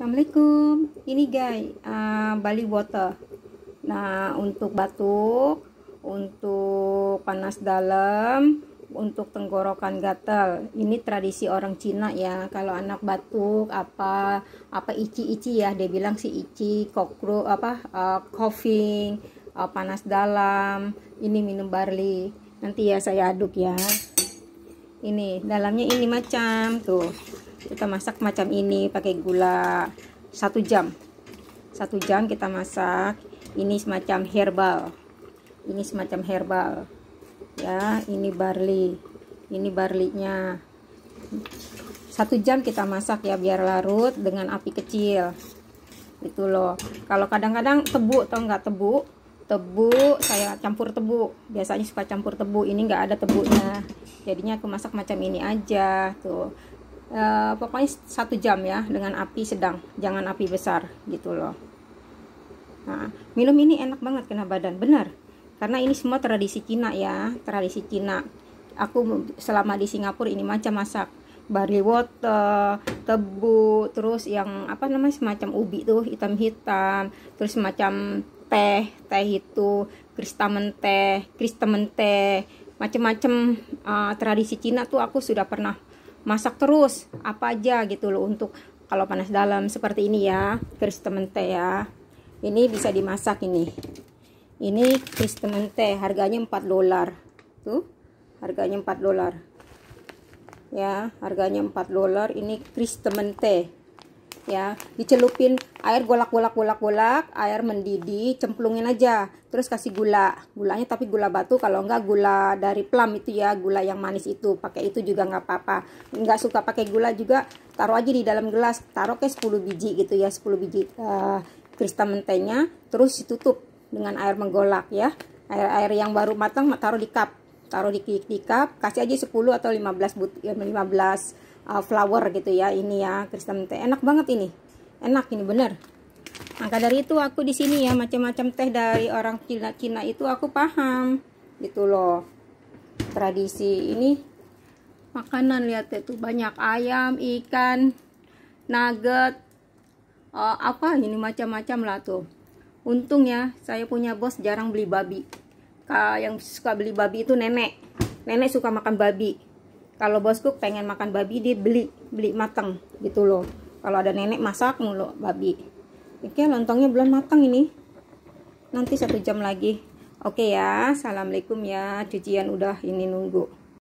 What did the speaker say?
Assalamualaikum ini guys uh, Bali water nah untuk batuk untuk panas dalam untuk tenggorokan gatal. Ini tradisi orang Cina ya. Kalau anak batuk apa apa ici-ici ya, dia bilang si ici, kokro apa uh, coughing, uh, panas dalam, ini minum barley. Nanti ya saya aduk ya ini dalamnya ini macam tuh kita masak macam ini pakai gula satu jam satu jam kita masak ini semacam herbal ini semacam herbal ya ini barley ini barleynya satu jam kita masak ya biar larut dengan api kecil itu loh kalau kadang-kadang tebu atau enggak tebu tebu saya campur tebu biasanya suka campur tebu ini nggak ada tebunya jadinya aku masak macam ini aja tuh e, pokoknya satu jam ya dengan api sedang jangan api besar gitu loh nah minum ini enak banget kena badan bener karena ini semua tradisi Cina ya tradisi Cina aku selama di Singapura ini macam masak barley water, tebu, terus yang apa namanya semacam ubi tuh hitam-hitam, terus semacam teh teh itu kristamen teh kristamen teh macem-macem uh, tradisi Cina tuh aku sudah pernah masak terus apa aja gitu loh untuk kalau panas dalam seperti ini ya kristamen teh ya ini bisa dimasak ini ini kristamen teh harganya 4 dolar tuh harganya 4 dolar ya harganya 4 dolar ini kristamen teh ya dicelupin air golak golak golak golak air mendidih cemplungin aja terus kasih gula gulanya tapi gula batu kalau enggak gula dari plum itu ya gula yang manis itu pakai itu juga enggak apa-apa enggak suka pakai gula juga taruh aja di dalam gelas taruh ke 10 biji gitu ya 10 biji uh, eh, kristal mentenya terus ditutup dengan air menggolak ya air-air yang baru matang taruh di cup taruh di, di cup kasih aja 10 atau 15 but 15 ya, uh, flower gitu ya ini ya kristal teh enak banget ini enak ini bener maka dari itu aku di sini ya macam-macam teh dari orang Cina-Cina itu aku paham gitu loh tradisi ini makanan lihat itu banyak ayam ikan nugget uh, apa ini macam-macam lah tuh untung ya saya punya bos jarang beli babi yang suka beli babi itu nenek nenek suka makan babi kalau bosku pengen makan babi dia beli beli matang gitu loh kalau ada nenek masak mulu babi oke lontongnya belum matang ini nanti satu jam lagi oke ya assalamualaikum ya cucian udah ini nunggu